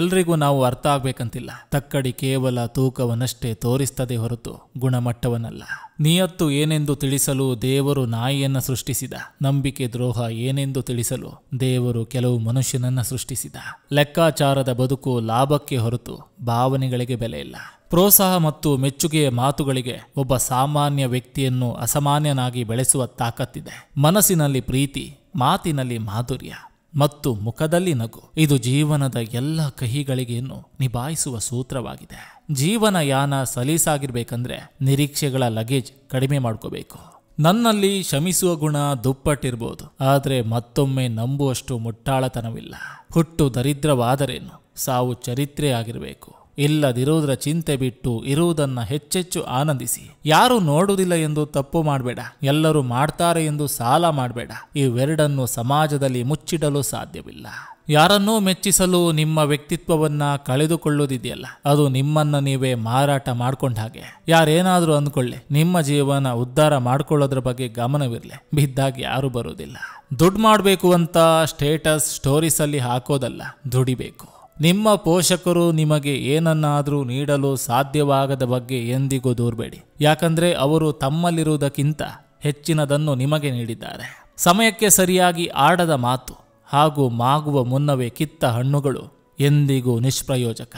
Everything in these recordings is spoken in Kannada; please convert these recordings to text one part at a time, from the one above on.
ಎಲ್ರಿಗೂ ನಾವು ಅರ್ಥ ಆಗ್ಬೇಕಂತಿಲ್ಲ ತಕ್ಕಡಿ ಕೇವಲ ತೂಕವನ್ನಷ್ಟೇ ತೋರಿಸ್ತದೆ ಹೊರತು ಗುಣಮಟ್ಟವನ್ನಲ್ಲ ನಿಯತ್ತು ಏನೆಂದು ತಿಳಿಸಲು ದೇವರು ನಾಯಿಯನ್ನ ಸೃಷ್ಟಿಸಿದ ನಂಬಿಕೆ ದ್ರೋಹ ಏನೆಂದು ತಿಳಿಸಲು ದೇವರು ಕೆಲವು ಮನುಷ್ಯನನ್ನ ಸೃಷ್ಟಿಸಿದ ಲೆಕ್ಕಾಚಾರದ ಬದುಕು ಲಾಭಕ್ಕೆ ಹೊರತು ಭಾವನೆಗಳಿಗೆ ಬೆಲೆ ಇಲ್ಲ ಪ್ರೋತ್ಸಾಹ ಮತ್ತು ಮೆಚ್ಚುಗೆಯ ಮಾತುಗಳಿಗೆ ಒಬ್ಬ ಸಾಮಾನ್ಯ ವ್ಯಕ್ತಿಯನ್ನು ಅಸಾಮಾನ್ಯನಾಗಿ ಬೆಳೆಸುವ ತಾಕತ್ತಿದೆ ಮನಸ್ಸಿನಲ್ಲಿ ಪ್ರೀತಿ ಮಾತಿನಲ್ಲಿ ಮಾಧುರ್ಯ ಮತ್ತು ಮುಖದಲ್ಲಿ ನಗು ಇದು ಜೀವನದ ಎಲ್ಲ ಕಹಿಗಳಿಗೆಯನ್ನು ನಿಭಾಯಿಸುವ ಸೂತ್ರವಾಗಿದೆ ಜೀವನ ಯಾನ ಸಲೀಸಾಗಿರ್ಬೇಕಂದ್ರೆ ನಿರೀಕ್ಷೆಗಳ ಲಗೇಜ್ ಕಡಿಮೆ ಮಾಡ್ಕೋಬೇಕು ನನ್ನಲ್ಲಿ ಶಮಿಸುವ ಗುಣ ದುಪ್ಪಟ್ಟಿರ್ಬೋದು ಆದರೆ ಮತ್ತೊಮ್ಮೆ ನಂಬುವಷ್ಟು ಮುಟ್ಟಾಳತನವಿಲ್ಲ ಹುಟ್ಟು ದರಿದ್ರವಾದರೇನು ಸಾವು ಚರಿತ್ರೆಯಾಗಿರಬೇಕು ಇಲ್ಲದಿರುವುದರ ಚಿಂತೆ ಬಿಟ್ಟು ಇರುವುದನ್ನು ಹೆಚ್ಚೆಚ್ಚು ಆನಂದಿಸಿ ಯಾರು ನೋಡುವುದಿಲ್ಲ ಎಂದು ತಪ್ಪು ಮಾಡಬೇಡ ಎಲ್ಲರೂ ಮಾಡ್ತಾರೆ ಎಂದು ಸಾಲ ಮಾಡಬೇಡ ಇವೆರಡನ್ನು ಸಮಾಜದಲ್ಲಿ ಮುಚ್ಚಿಡಲು ಸಾಧ್ಯವಿಲ್ಲ ಯಾರನ್ನೂ ಮೆಚ್ಚಿಸಲು ನಿಮ್ಮ ವ್ಯಕ್ತಿತ್ವವನ್ನ ಕಳೆದುಕೊಳ್ಳುವುದಿದೆಯಲ್ಲ ಅದು ನಿಮ್ಮನ್ನ ನೀವೇ ಮಾರಾಟ ಮಾಡ್ಕೊಂಡ ಹಾಗೆ ಯಾರೇನಾದರೂ ಅಂದ್ಕೊಳ್ಳಿ ನಿಮ್ಮ ಜೀವನ ಉದ್ಧಾರ ಮಾಡ್ಕೊಳ್ಳೋದ್ರ ಬಗ್ಗೆ ಗಮನವಿರಲಿ ಬಿದ್ದಾಗಿ ಯಾರು ಬರುವುದಿಲ್ಲ ದುಡ್ಡು ಮಾಡಬೇಕು ಅಂತ ಸ್ಟೇಟಸ್ ಸ್ಟೋರೀಸಲ್ಲಿ ಹಾಕೋದಲ್ಲ ದುಡಿಬೇಕು ನಿಮ್ಮ ಪೋಷಕರು ನಿಮಗೆ ಏನನ್ನಾದರೂ ನೀಡಲು ಸಾಧ್ಯವಾಗದ ಬಗ್ಗೆ ಎಂದಿಗೂ ದೂರಬೇಡಿ ಯಾಕಂದರೆ ಅವರು ತಮ್ಮಲ್ಲಿರುವುದಕ್ಕಿಂತ ಹೆಚ್ಚಿನದನ್ನು ನಿಮಗೆ ನೀಡಿದ್ದಾರೆ ಸಮಯಕ್ಕೆ ಸರಿಯಾಗಿ ಆಡದ ಮಾತು ಹಾಗೂ ಮಾಗುವ ಮುನ್ನವೇ ಕಿತ್ತ ಹಣ್ಣುಗಳು ಎಂದಿಗೂ ನಿಷ್ಪ್ರಯೋಜಕ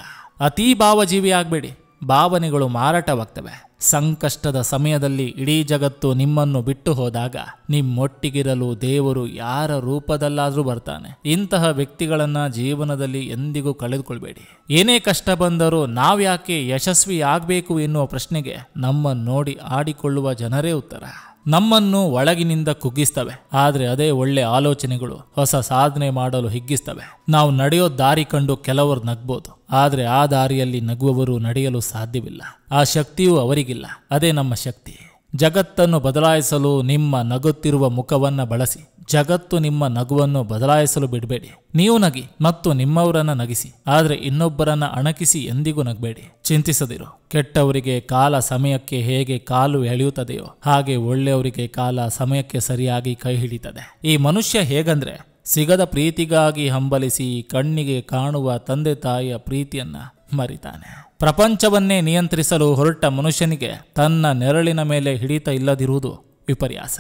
ಅತೀ ಭಾವಜೀವಿಯಾಗಬೇಡಿ ಭಾವನೆಗಳು ಮಾರಾಟವಾಗ್ತವೆ ಸಂಕಷ್ಟದ ಸಮಯದಲ್ಲಿ ಇಡೀ ಜಗತ್ತು ನಿಮ್ಮನ್ನು ಬಿಟ್ಟು ಹೋದಾಗ ನಿಮ್ಮೊಟ್ಟಿಗಿರಲು ದೇವರು ಯಾರ ರೂಪದಲ್ಲಾದರೂ ಬರ್ತಾನೆ ಇಂತಹ ವ್ಯಕ್ತಿಗಳನ್ನು ಜೀವನದಲ್ಲಿ ಎಂದಿಗೂ ಕಳೆದುಕೊಳ್ಬೇಡಿ ಏನೇ ಕಷ್ಟ ಬಂದರೂ ನಾವ್ಯಾಕೆ ಆಗಬೇಕು ಎನ್ನುವ ಪ್ರಶ್ನೆಗೆ ನಮ್ಮನ್ನು ನೋಡಿ ಆಡಿಕೊಳ್ಳುವ ಜನರೇ ಉತ್ತರ ನಮ್ಮನ್ನು ಒಳಗಿನಿಂದ ಕುಗ್ಗಿಸ್ತವೆ ಆದರೆ ಅದೇ ಒಳ್ಳೆ ಆಲೋಚನೆಗಳು ಹೊಸ ಸಾಧನೆ ಮಾಡಲು ಹಿಗ್ಗಿಸ್ತವೆ ನಾವು ನಡೆಯೋ ದಾರಿ ಕಂಡು ಕೆಲವರು ನಗ್ಬೋದು ಆದರೆ ಆ ದಾರಿಯಲ್ಲಿ ನಗುವವರು ನಡೆಯಲು ಸಾಧ್ಯವಿಲ್ಲ ಆ ಶಕ್ತಿಯೂ ಅವರಿಗಿಲ್ಲ ಅದೇ ನಮ್ಮ ಶಕ್ತಿ ಜಗತ್ತನ್ನು ಬದಲಾಯಿಸಲು ನಿಮ್ಮ ನಗುತ್ತಿರುವ ಮುಖವನ್ನು ಬಳಸಿ ಜಗತ್ತು ನಿಮ್ಮ ನಗುವನ್ನು ಬದಲಾಯಿಸಲು ಬಿಡಬೇಡಿ ನೀವು ನಗಿ ಮತ್ತು ನಿಮ್ಮವರನ್ನ ನಗಿಸಿ ಆದರೆ ಇನ್ನೊಬ್ಬರನ್ನ ಅಣಕಿಸಿ ಎಂದಿಗೂ ನಗಬೇಡಿ ಚಿಂತಿಸದಿರು ಕೆಟ್ಟವರಿಗೆ ಕಾಲ ಸಮಯಕ್ಕೆ ಹೇಗೆ ಕಾಲು ಎಳೆಯುತ್ತದೆಯೋ ಹಾಗೆ ಒಳ್ಳೆಯವರಿಗೆ ಕಾಲ ಸಮಯಕ್ಕೆ ಸರಿಯಾಗಿ ಕೈ ಹಿಡಿತದೆ ಈ ಮನುಷ್ಯ ಹೇಗಂದ್ರೆ ಸಿಗದ ಪ್ರೀತಿಗಾಗಿ ಹಂಬಲಿಸಿ ಕಣ್ಣಿಗೆ ಕಾಣುವ ತಂದೆ ತಾಯಿಯ ಪ್ರೀತಿಯನ್ನ ಮರಿತಾನೆ ಪ್ರಪಂಚವನ್ನೇ ನಿಯಂತ್ರಿಸಲು ಹೊರಟ ಮನುಷ್ಯನಿಗೆ ತನ್ನ ನೆರಳಿನ ಮೇಲೆ ಹಿಡಿತ ಇಲ್ಲದಿರುವುದು ವಿಪರ್ಯಾಸ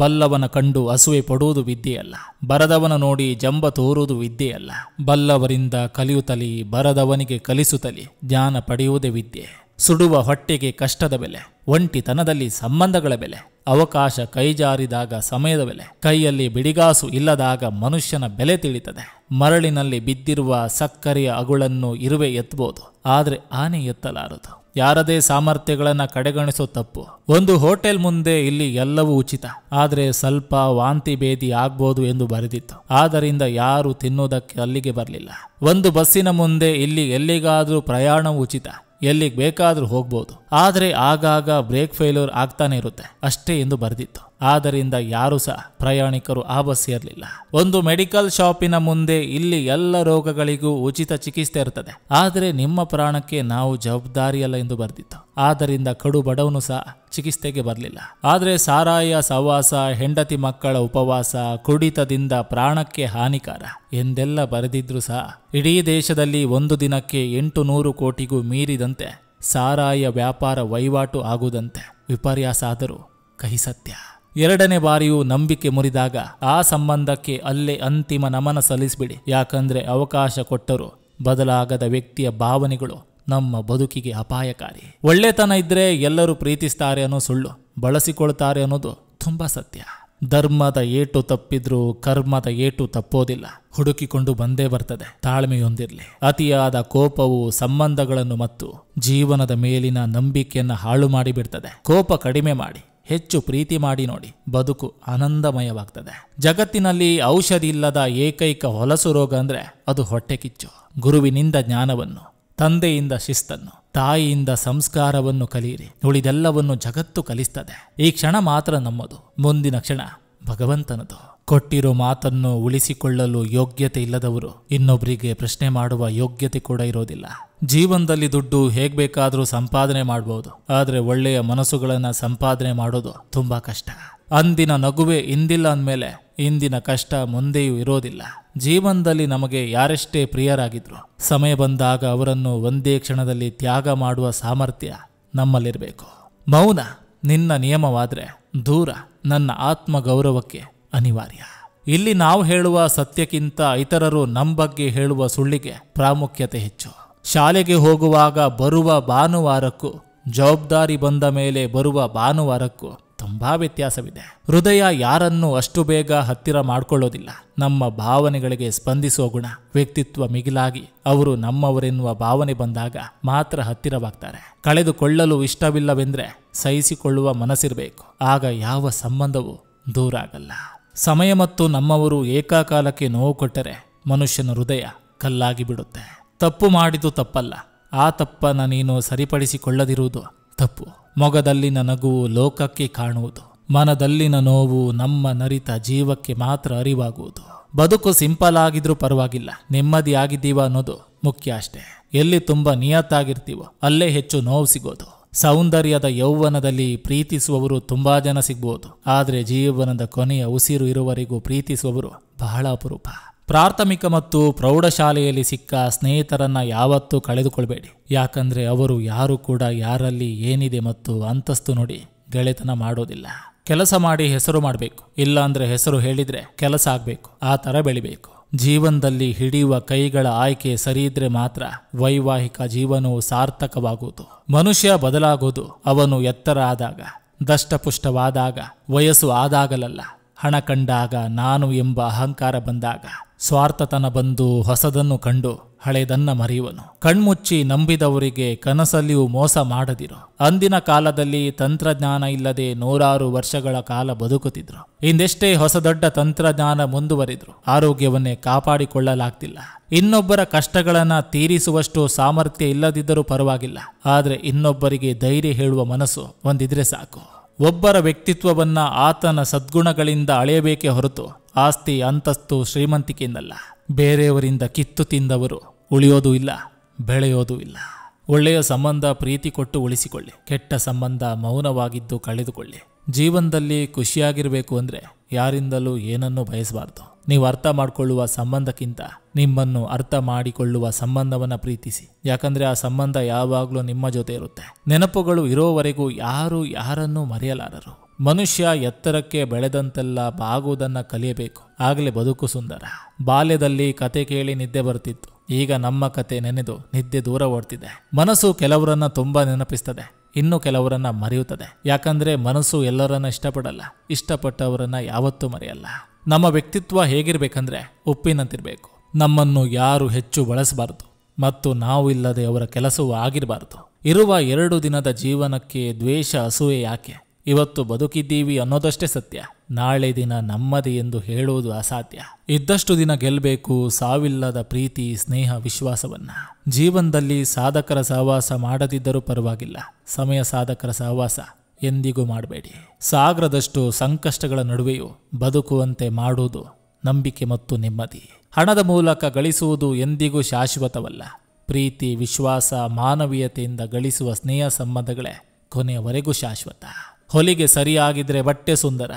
ಬಲ್ಲವನ ಕಂಡು ಅಸುವೆ ಪಡುವುದು ವಿದ್ಯೆಯಲ್ಲ ಬರದವನ ನೋಡಿ ಜಂಬ ತೋರುವುದು ವಿದ್ಯೆಯಲ್ಲ ಬಲ್ಲವರಿಂದ ಕಲಿಯುತಲಿ ಬರದವನಿಗೆ ಕಲಿಸುತ್ತಲಿ ಜ್ಞಾನ ಪಡೆಯುವುದೇ ವಿದ್ಯೆ ಸುಡುವ ಹೊಟ್ಟೆಗೆ ಕಷ್ಟದ ಬೆಲೆ ಒಂಟಿತನದಲ್ಲಿ ಸಂಬಂಧಗಳ ಬೆಲೆ ಅವಕಾಶ ಕೈಜಾರಿದಾಗ ಸಮಯದ ಬೆಲೆ ಕೈಯಲ್ಲಿ ಬಿಡಿಗಾಸು ಇಲ್ಲದಾಗ ಮನುಷ್ಯನ ಬೆಲೆ ತಿಳಿತದೆ ಮರಳಿನಲ್ಲಿ ಬಿದ್ದಿರುವ ಸಕ್ಕರೆಯ ಅಗುಳನ್ನು ಇರುವೆ ಎತ್ತಬಹುದು ಆದರೆ ಆನೆ ಎತ್ತಲಾರದು ಯಾರದೇ ಸಾಮರ್ಥ್ಯಗಳನ್ನು ಕಡೆಗಣಿಸೋ ತಪ್ಪು ಒಂದು ಹೋಟೆಲ್ ಮುಂದೆ ಇಲ್ಲಿ ಎಲ್ಲವೂ ಉಚಿತ ಆದರೆ ಸ್ವಲ್ಪ ವಾಂತಿ ಭೇದಿ ಆಗ್ಬೋದು ಎಂದು ಬರೆದಿತ್ತು ಆದ್ದರಿಂದ ಯಾರು ತಿನ್ನುವುದಕ್ಕೆ ಅಲ್ಲಿಗೆ ಬರಲಿಲ್ಲ ಒಂದು ಬಸ್ಸಿನ ಮುಂದೆ ಇಲ್ಲಿ ಎಲ್ಲಿಗಾದರೂ ಪ್ರಯಾಣ ಉಚಿತ ಎಲ್ಲಿಗೆ ಬೇಕಾದರೂ ಹೋಗ್ಬೋದು ಆದರೆ ಆಗಾಗ ಬ್ರೇಕ್ ಫೇಲ್ಯೂರ್ ಆಗ್ತಾನೆ ಇರುತ್ತೆ ಅಷ್ಟೇ ಎಂದು ಬರೆದಿತ್ತು ಆದ್ದರಿಂದ ಯಾರೂ ಸಹ ಪ್ರಯಾಣಿಕರು ಆ ಬಸ್ ಇರಲಿಲ್ಲ ಒಂದು ಮೆಡಿಕಲ್ ಶಾಪಿನ ಮುಂದೆ ಇಲ್ಲಿ ಎಲ್ಲ ರೋಗಗಳಿಗೂ ಉಚಿತ ಚಿಕಿತ್ಸೆ ಇರ್ತದೆ ಆದರೆ ನಿಮ್ಮ ಪ್ರಾಣಕ್ಕೆ ನಾವು ಜವಾಬ್ದಾರಿಯಲ್ಲ ಎಂದು ಬರೆದಿತ್ತು ಆದ್ದರಿಂದ ಕಡು ಬಡವನು ಸಹ ಚಿಕಿತ್ಸೆಗೆ ಬರಲಿಲ್ಲ ಆದರೆ ಸಾರಾಯ ಸವಾಸ ಹೆಂಡತಿ ಮಕ್ಕಳ ಉಪವಾಸ ಕುಡಿತದಿಂದ ಪ್ರಾಣಕ್ಕೆ ಹಾನಿಕಾರ ಎಂದೆಲ್ಲ ಬರೆದಿದ್ರು ಸಹ ಇಡೀ ದೇಶದಲ್ಲಿ ಒಂದು ದಿನಕ್ಕೆ ಎಂಟು ನೂರು ಕೋಟಿಗೂ ಮೀರಿದಂತೆ ಸಾರಾಯ ವ್ಯಾಪಾರ ವಹಿವಾಟು ಆಗುವುದಂತೆ ವಿಪರ್ಯಾಸ ಆದರೂ ಕಹಿ ಸತ್ಯ ಎರಡನೇ ಬಾರಿಯೂ ನಂಬಿಕೆ ಮುರಿದಾಗ ಆ ಸಂಬಂಧಕ್ಕೆ ಅಲ್ಲೇ ಅಂತಿಮ ನಮನ ಸಲ್ಲಿಸಿಬಿಡಿ ಯಾಕಂದ್ರೆ ಅವಕಾಶ ಕೊಟ್ಟರು ಬದಲಾಗದ ವ್ಯಕ್ತಿಯ ಭಾವನೆಗಳು ನಮ್ಮ ಬದುಕಿಗೆ ಅಪಾಯಕಾರಿ ಒಳ್ಳೆತನ ಇದ್ರೆ ಎಲ್ಲರೂ ಪ್ರೀತಿಸ್ತಾರೆ ಅನ್ನೋ ಸುಳ್ಳು ಬಳಸಿಕೊಳ್ತಾರೆ ಅನ್ನೋದು ತುಂಬಾ ಸತ್ಯ ಧರ್ಮದ ಏಟು ತಪ್ಪಿದ್ರೂ ಕರ್ಮದ ಏಟು ತಪ್ಪೋದಿಲ್ಲ ಹುಡುಕಿಕೊಂಡು ಬಂದೇ ಬರ್ತದೆ ತಾಳ್ಮೆಯೊಂದಿರಲಿ ಅತಿಯಾದ ಕೋಪವು ಸಂಬಂಧಗಳನ್ನು ಮತ್ತು ಜೀವನದ ಮೇಲಿನ ನಂಬಿಕೆಯನ್ನು ಹಾಳು ಮಾಡಿಬಿಡ್ತದೆ ಕೋಪ ಕಡಿಮೆ ಮಾಡಿ ಹೆಚ್ಚು ಪ್ರೀತಿ ಮಾಡಿ ನೋಡಿ ಬದುಕು ಆನಂದಮಯವಾಗ್ತದೆ ಜಗತ್ತಿನಲ್ಲಿ ಔಷಧಿ ಇಲ್ಲದ ಏಕೈಕ ಹೊಲಸು ರೋಗ ಅಂದರೆ ಅದು ಹೊಟ್ಟೆ ಕಿಚ್ಚು ಗುರುವಿನಿಂದ ಜ್ಞಾನವನ್ನು ತಂದೆಯಿಂದ ಶಿಸ್ತನ್ನು ತಾಯಿಯಿಂದ ಸಂಸ್ಕಾರವನ್ನು ಕಲಿಯಿರಿ ಉಳಿದೆಲ್ಲವನ್ನು ಜಗತ್ತು ಕಲಿಸ್ತದೆ ಈ ಕ್ಷಣ ಮಾತ್ರ ನಮ್ಮದು ಮುಂದಿನ ಕ್ಷಣ ಭಗವಂತನದು ಕೊಟ್ಟಿರೋ ಮಾತನ್ನು ಉಳಿಸಿಕೊಳ್ಳಲು ಯೋಗ್ಯತೆ ಇಲ್ಲದವರು ಇನ್ನೊಬ್ಬರಿಗೆ ಪ್ರಶ್ನೆ ಮಾಡುವ ಯೋಗ್ಯತೆ ಕೂಡ ಇರೋದಿಲ್ಲ ಜೀವನದಲ್ಲಿ ದುಡ್ಡು ಹೇಗ್ ಸಂಪಾದನೆ ಮಾಡಬಹುದು ಆದರೆ ಒಳ್ಳೆಯ ಮನಸ್ಸುಗಳನ್ನು ಸಂಪಾದನೆ ಮಾಡೋದು ತುಂಬಾ ಕಷ್ಟ ಅಂದಿನ ನಗುವೆ ಇಂದಿಲ್ಲ ಅಂದಮೇಲೆ ಇಂದಿನ ಕಷ್ಟ ಮುಂದೆಯೂ ಇರೋದಿಲ್ಲ ಜೀವನದಲ್ಲಿ ನಮಗೆ ಯಾರೆಷ್ಟೇ ಪ್ರಿಯರಾಗಿದ್ರು ಸಮಯ ಬಂದಾಗ ಅವರನ್ನು ಒಂದೇ ಕ್ಷಣದಲ್ಲಿ ತ್ಯಾಗ ಮಾಡುವ ಸಾಮರ್ಥ್ಯ ನಮ್ಮಲ್ಲಿರಬೇಕು ಮೌನ ನಿನ್ನ ನಿಯಮವಾದರೆ ದೂರ ನನ್ನ ಆತ್ಮಗೌರವಕ್ಕೆ ಅನಿವಾರ್ಯ ಇಲ್ಲಿ ನಾವು ಹೇಳುವ ಸತ್ಯಕ್ಕಿಂತ ಇತರರು ನಮ್ಮ ಬಗ್ಗೆ ಹೇಳುವ ಸುಳ್ಳಿಗೆ ಪ್ರಾಮುಖ್ಯತೆ ಹೆಚ್ಚು ಶಾಲೆಗೆ ಹೋಗುವಾಗ ಬರುವ ಭಾನುವಾರಕ್ಕೂ ಜವಾಬ್ದಾರಿ ಬಂದ ಮೇಲೆ ಬರುವ ಭಾನುವಾರಕ್ಕೂ ತುಂಬ ವ್ಯತ್ಯಾಸವಿದೆ ಹೃದಯ ಯಾರನ್ನೂ ಅಷ್ಟು ಬೇಗ ಹತ್ತಿರ ಮಾಡಿಕೊಳ್ಳೋದಿಲ್ಲ ನಮ್ಮ ಭಾವನೆಗಳಿಗೆ ಸ್ಪಂದಿಸುವ ಗುಣ ವ್ಯಕ್ತಿತ್ವ ಮಿಗಿಲಾಗಿ ಅವರು ನಮ್ಮವರೆನ್ನುವ ಭಾವನೆ ಬಂದಾಗ ಮಾತ್ರ ಹತ್ತಿರವಾಗ್ತಾರೆ ಕಳೆದುಕೊಳ್ಳಲು ಇಷ್ಟವಿಲ್ಲವೆಂದ್ರೆ ಸಹಿಸಿಕೊಳ್ಳುವ ಮನಸ್ಸಿರಬೇಕು ಆಗ ಯಾವ ಸಂಬಂಧವೂ ದೂರ ಆಗಲ್ಲ ಸಮಯ ಮತ್ತು ನಮ್ಮವರು ಏಕಾಕಾಲಕ್ಕೆ ನೋವು ಕೊಟ್ಟರೆ ಮನುಷ್ಯನ ಹೃದಯ ಕಲ್ಲಾಗಿ ಬಿಡುತ್ತೆ ತಪ್ಪು ಮಾಡಿದ್ದು ತಪ್ಪಲ್ಲ ಆ ತಪ್ಪನ್ನು ನೀನು ಸರಿಪಡಿಸಿಕೊಳ್ಳದಿರುವುದು ತಪ್ಪು ಮೊಗದಲ್ಲಿನ ನಗುವು ಲೋಕಕ್ಕೆ ಕಾಣುವುದು ಮನದಲ್ಲಿನ ನೋವು ನಮ್ಮ ನರಿತ ಜೀವಕ್ಕೆ ಮಾತ್ರ ಅರಿವಾಗುವುದು ಬದುಕು ಸಿಂಪಲ್ ಆಗಿದ್ರೂ ಪರವಾಗಿಲ್ಲ ನೆಮ್ಮದಿ ಆಗಿದ್ದೀವ ಅನ್ನೋದು ಮುಖ್ಯ ಅಷ್ಟೇ ಎಲ್ಲಿ ತುಂಬ ನಿಯತ್ತಾಗಿರ್ತೀವೋ ಅಲ್ಲೇ ಹೆಚ್ಚು ನೋವು ಸಿಗೋದು ಸೌಂದರ್ಯದ ಯೌವನದಲ್ಲಿ ಪ್ರೀತಿಸುವವರು ತುಂಬಾ ಜನ ಸಿಗ್ಬೋದು ಆದರೆ ಜೀವನದ ಕೊನೆಯ ಉಸಿರು ಇರುವವರೆಗೂ ಪ್ರೀತಿಸುವವರು ಬಹಳ ಅಪರೂಪ ಪ್ರಾಥಮಿಕ ಮತ್ತು ಪ್ರೌಢಶಾಲೆಯಲ್ಲಿ ಸಿಕ್ಕ ಸ್ನೇಹಿತರನ್ನು ಯಾವತ್ತೂ ಕಳೆದುಕೊಳ್ಬೇಡಿ ಯಾಕಂದರೆ ಅವರು ಯಾರು ಕೂಡ ಯಾರಲ್ಲಿ ಏನಿದೆ ಮತ್ತು ಅಂತಸ್ತು ನೋಡಿ ಗೆಳೆತನ ಮಾಡೋದಿಲ್ಲ ಕೆಲಸ ಮಾಡಿ ಹೆಸರು ಮಾಡಬೇಕು ಇಲ್ಲಾಂದ್ರೆ ಹೆಸರು ಹೇಳಿದರೆ ಕೆಲಸ ಆಗಬೇಕು ಆ ಥರ ಬೆಳಿಬೇಕು ಜೀವನದಲ್ಲಿ ಹಿಡಿಯುವ ಕೈಗಳ ಆಯ್ಕೆ ಸರಿಯಿದ್ರೆ ಮಾತ್ರ ವೈವಾಹಿಕ ಜೀವನವು ಸಾರ್ಥಕವಾಗುವುದು ಮನುಷ್ಯ ಬದಲಾಗುವುದು ಅವನು ಎತ್ತರ ಆದಾಗ ದಷ್ಟಪುಷ್ಟವಾದಾಗ ವಯಸ್ಸು ಆದಾಗಲಲ್ಲ ಹಣ ಕಂಡಾಗ ನಾನು ಎಂಬ ಅಹಂಕಾರ ಬಂದಾಗ ಸ್ವಾರ್ಥತನ ಬಂದು ಹೊಸದನ್ನು ಕಂಡು ಹಳೆದನ್ನ ಮರೆಯುವನು ಕಣ್ಮುಚ್ಚಿ ನಂಬಿದವರಿಗೆ ಕನಸಲ್ಲಿಯೂ ಮೋಸ ಮಾಡದಿರು ಅಂದಿನ ಕಾಲದಲ್ಲಿ ತಂತ್ರಜ್ಞಾನ ಇಲ್ಲದೆ ನೂರಾರು ವರ್ಷಗಳ ಕಾಲ ಬದುಕುತ್ತಿದ್ರು ಇಂದೆಷ್ಟೇ ಹೊಸದೊಡ್ಡ ತಂತ್ರಜ್ಞಾನ ಮುಂದುವರಿದ್ರು ಆರೋಗ್ಯವನ್ನೇ ಕಾಪಾಡಿಕೊಳ್ಳಲಾಗ್ತಿಲ್ಲ ಇನ್ನೊಬ್ಬರ ಕಷ್ಟಗಳನ್ನ ತೀರಿಸುವಷ್ಟು ಸಾಮರ್ಥ್ಯ ಇಲ್ಲದಿದ್ದರೂ ಪರವಾಗಿಲ್ಲ ಆದರೆ ಇನ್ನೊಬ್ಬರಿಗೆ ಧೈರ್ಯ ಹೇಳುವ ಮನಸ್ಸು ಒಂದಿದ್ರೆ ಸಾಕು ಒಬ್ಬರ ವ್ಯಕ್ತಿತ್ವವನ್ನ ಆತನ ಸದ್ಗುಣಗಳಿಂದ ಅಳೆಯಬೇಕೇ ಹೊರತು ಆಸ್ತಿ ಅಂತಸ್ತು ಶ್ರೀಮಂತಿಕೆಯಿಂದಲ್ಲ ಬೇರೆಯವರಿಂದ ಕಿತ್ತು ತಿಂದವರು ಉಳಿಯೋದೂ ಇಲ್ಲ ಬೆಳೆಯೋದೂ ಇಲ್ಲ ಒಳ್ಳೆಯ ಸಂಬಂಧ ಪ್ರೀತಿ ಕೊಟ್ಟು ಉಳಿಸಿಕೊಳ್ಳಿ ಕೆಟ್ಟ ಸಂಬಂಧ ಮೌನವಾಗಿದ್ದು ಕಳೆದುಕೊಳ್ಳಿ ಜೀವನದಲ್ಲಿ ಖುಷಿಯಾಗಿರಬೇಕು ಅಂದರೆ ಯಾರಿಂದಲೂ ಏನನ್ನೂ ಬಯಸಬಾರ್ದು ನೀವು ಅರ್ಥ ಮಾಡಿಕೊಳ್ಳುವ ಸಂಬಂಧಕ್ಕಿಂತ ನಿಮ್ಮನ್ನು ಅರ್ಥ ಮಾಡಿಕೊಳ್ಳುವ ಸಂಬಂಧವನ್ನು ಪ್ರೀತಿಸಿ ಯಾಕಂದರೆ ಆ ಸಂಬಂಧ ಯಾವಾಗಲೂ ನಿಮ್ಮ ಜೊತೆ ಇರುತ್ತೆ ನೆನಪುಗಳು ಇರೋವರೆಗೂ ಯಾರು ಯಾರನ್ನೂ ಮರೆಯಲಾರರು ಮನುಷ್ಯ ಎತ್ತರಕ್ಕೆ ಬೆಳೆದಂತೆಲ್ಲ ಬಾಗುವುದನ್ನು ಕಲಿಯಬೇಕು ಆಗಲೇ ಬದುಕು ಸುಂದರ ಬಾಲ್ಯದಲ್ಲಿ ಕತೆ ಕೇಳಿ ನಿದ್ದೆ ಬರ್ತಿತ್ತು ಈಗ ನಮ್ಮ ಕತೆ ನೆನೆದು ನಿದ್ದೆ ದೂರ ಓಡ್ತಿದೆ ಮನಸ್ಸು ಕೆಲವರನ್ನ ತುಂಬಾ ನೆನಪಿಸ್ತದೆ ಇನ್ನು ಕೆಲವರನ್ನ ಮರೆಯುತ್ತದೆ ಯಾಕಂದ್ರೆ ಮನಸ್ಸು ಎಲ್ಲರನ್ನ ಇಷ್ಟಪಡಲ್ಲ ಇಷ್ಟಪಟ್ಟವರನ್ನ ಯಾವತ್ತೂ ಮರೆಯಲ್ಲ ನಮ್ಮ ವ್ಯಕ್ತಿತ್ವ ಹೇಗಿರ್ಬೇಕಂದ್ರೆ ಉಪ್ಪಿನಂತಿರಬೇಕು ನಮ್ಮನ್ನು ಯಾರು ಹೆಚ್ಚು ಬಳಸಬಾರದು ಮತ್ತು ನಾವು ಇಲ್ಲದೆ ಅವರ ಕೆಲಸವೂ ಆಗಿರಬಾರದು ಇರುವ ಎರಡು ದಿನದ ಜೀವನಕ್ಕೆ ದ್ವೇಷ ಅಸೂಯೆ ಯಾಕೆ ಇವತ್ತು ಬದುಕಿದ್ದೀವಿ ಅನ್ನೋದಷ್ಟೇ ಸತ್ಯ ನಾಳೆ ದಿನ ನಮ್ಮದೇ ಎಂದು ಹೇಳುವುದು ಅಸಾಧ್ಯ ಇದ್ದಷ್ಟು ದಿನ ಗೆಲ್ಲಬೇಕು ಸಾವಿಲ್ಲದ ಪ್ರೀತಿ ಸ್ನೇಹ ವಿಶ್ವಾಸವನ್ನ ಜೀವನದಲ್ಲಿ ಸಾಧಕರ ಸಹವಾಸ ಮಾಡದಿದ್ದರೂ ಪರವಾಗಿಲ್ಲ ಸಮಯ ಸಾಧಕರ ಸಹವಾಸ ಎಂದಿಗೂ ಮಾಡಬೇಡಿ ಸಾಗರದಷ್ಟು ಸಂಕಷ್ಟಗಳ ನಡುವೆಯೂ ಬದುಕುವಂತೆ ಮಾಡುವುದು ನಂಬಿಕೆ ಮತ್ತು ನೆಮ್ಮದಿ ಹಣದ ಮೂಲಕ ಗಳಿಸುವುದು ಎಂದಿಗೂ ಶಾಶ್ವತವಲ್ಲ ಪ್ರೀತಿ ವಿಶ್ವಾಸ ಮಾನವೀಯತೆಯಿಂದ ಗಳಿಸುವ ಸ್ನೇಹ ಸಂಬಂಧಗಳೇ ಕೊನೆಯವರೆಗೂ ಶಾಶ್ವತ ಹೊಲಿಗೆ ಸರಿಯಾಗಿದ್ರೆ ಬಟ್ಟೆ ಸುಂದರ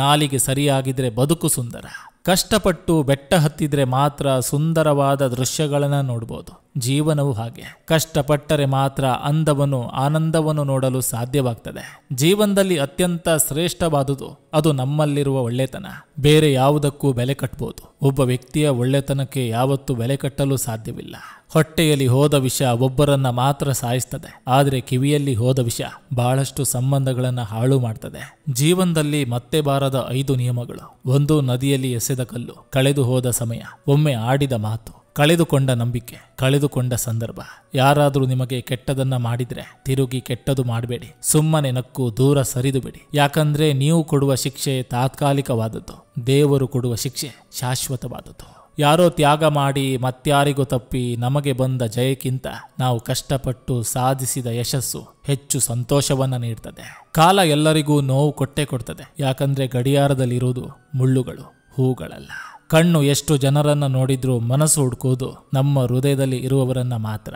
ನಾಲಿಗೆ ಸರಿಯಾಗಿದ್ರೆ ಬದುಕು ಸುಂದರ ಕಷ್ಟಪಟ್ಟು ಬೆಟ್ಟ ಹತ್ತಿದ್ರೆ ಮಾತ್ರ ಸುಂದರವಾದ ದೃಶ್ಯಗಳನ್ನು ನೋಡ್ಬೋದು ಜೀವನವು ಹಾಗೆ ಕಷ್ಟಪಟ್ಟರೆ ಮಾತ್ರ ಅಂದವನ್ನು ಆನಂದವನ್ನು ನೋಡಲು ಸಾಧ್ಯವಾಗ್ತದೆ ಜೀವನದಲ್ಲಿ ಅತ್ಯಂತ ಶ್ರೇಷ್ಠವಾದುದು ಅದು ನಮ್ಮಲ್ಲಿರುವ ಒಳ್ಳೆತನ ಬೇರೆ ಯಾವುದಕ್ಕೂ ಬೆಲೆ ಕಟ್ಟಬಹುದು ಒಬ್ಬ ವ್ಯಕ್ತಿಯ ಒಳ್ಳೆತನಕ್ಕೆ ಯಾವತ್ತೂ ಬೆಲೆ ಕಟ್ಟಲು ಸಾಧ್ಯವಿಲ್ಲ ಹೊಟ್ಟೆಯಲ್ಲಿ ಹೋದ ವಿಷ ಒಬ್ಬರನ್ನ ಮಾತ್ರ ಸಾಯಿಸ್ತದೆ ಆದರೆ ಕಿವಿಯಲ್ಲಿ ಹೋದ ವಿಷ ಬಹಳಷ್ಟು ಸಂಬಂಧಗಳನ್ನು ಹಾಳು ಮಾಡ್ತದೆ ಜೀವನದಲ್ಲಿ ಮತ್ತೆ ಬಾರದ ಐದು ನಿಯಮಗಳು ಒಂದು ನದಿಯಲ್ಲಿ ಎಸೆದ ಕಲ್ಲು ಕಳೆದು ಹೋದ ಸಮಯ ಒಮ್ಮೆ ಆಡಿದ ಮಾತು ಕಳೆದುಕೊಂಡ ನಂಬಿಕೆ ಕಳೆದುಕೊಂಡ ಸಂದರ್ಭ ಯಾರಾದರೂ ನಿಮಗೆ ಕೆಟ್ಟದನ್ನ ಮಾಡಿದ್ರೆ ತಿರುಗಿ ಕೆಟ್ಟದು ಮಾಡಬೇಡಿ ಸುಮ್ಮನೆ ನಕ್ಕು ದೂರ ಸರಿದು ಬಿಡಿ ಯಾಕಂದ್ರೆ ನೀವು ಕೊಡುವ ಶಿಕ್ಷೆ ತಾತ್ಕಾಲಿಕವಾದದ್ದು ದೇವರು ಕೊಡುವ ಶಿಕ್ಷೆ ಶಾಶ್ವತವಾದದ್ದು ಯಾರೋ ತ್ಯಾಗ ಮಾಡಿ ಮತ್ಯಾರಿಗೂ ತಪ್ಪಿ ನಮಗೆ ಬಂದ ಜಯಕ್ಕಿಂತ ನಾವು ಕಷ್ಟಪಟ್ಟು ಸಾಧಿಸಿದ ಯಶಸ್ಸು ಹೆಚ್ಚು ಸಂತೋಷವನ್ನ ನೀಡ್ತದೆ ಕಾಲ ಎಲ್ಲರಿಗೂ ನೋವು ಕೊಟ್ಟೆ ಕೊಡ್ತದೆ ಯಾಕಂದ್ರೆ ಗಡಿಯಾರದಲ್ಲಿರುವುದು ಮುಳ್ಳುಗಳು ಹೂಗಳಲ್ಲ ಕಣ್ಣು ಎಷ್ಟು ಜನರನ್ನು ನೋಡಿದ್ರೂ ಮನಸ್ಸು ಹುಡುಕೋದು ನಮ್ಮ ಹೃದಯದಲ್ಲಿ ಇರುವವರನ್ನ ಮಾತ್ರ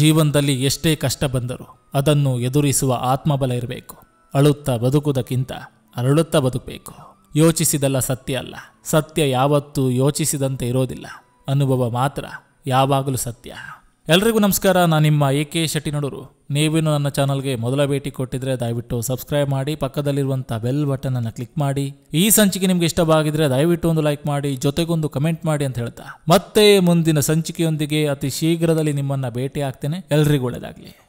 ಜೀವನದಲ್ಲಿ ಎಷ್ಟೇ ಕಷ್ಟ ಬಂದರೂ ಅದನ್ನು ಎದುರಿಸುವ ಆತ್ಮಬಲ ಇರಬೇಕು ಅಳುತ್ತಾ ಬದುಕುವುದಕ್ಕಿಂತ ಅರಳುತ್ತಾ ಬದುಕಬೇಕು ಯೋಚಿಸಿದಲ್ಲ ಸತ್ಯ ಅಲ್ಲ ಸತ್ಯ ಯಾವತ್ತೂ ಯೋಚಿಸಿದಂತೆ ಇರೋದಿಲ್ಲ ಅನುಭವ ಮಾತ್ರ ಯಾವಾಗಲೂ ಸತ್ಯ ಎಲ್ರಿಗೂ ನಮಸ್ಕಾರ ನಾನು ನಿಮ್ಮ ಎ ಕೆ ನಡೂರು ನೀವೇನು ನನ್ನ ಚಾನಲ್ಗೆ ಮೊದಲ ಭೇಟಿ ಕೊಟ್ಟಿದ್ರೆ ದಯವಿಟ್ಟು ಸಬ್ಸ್ಕ್ರೈಬ್ ಮಾಡಿ ಪಕ್ಕದಲ್ಲಿರುವಂಥ ಬೆಲ್ ಬಟನ್ ಅನ್ನು ಕ್ಲಿಕ್ ಮಾಡಿ ಈ ಸಂಚಿಕೆ ನಿಮ್ಗೆ ಇಷ್ಟವಾಗಿದ್ರೆ ದಯವಿಟ್ಟು ಒಂದು ಲೈಕ್ ಮಾಡಿ ಜೊತೆಗೊಂದು ಕಮೆಂಟ್ ಮಾಡಿ ಅಂತ ಹೇಳ್ತಾ ಮತ್ತೆ ಮುಂದಿನ ಸಂಚಿಕೆಯೊಂದಿಗೆ ಅತಿ ಶೀಘ್ರದಲ್ಲಿ ನಿಮ್ಮನ್ನ ಭೇಟಿ ಆಗ್ತೇನೆ ಎಲ್ರಿಗೂ ಒಳ್ಳೆಯದಾಗಲಿ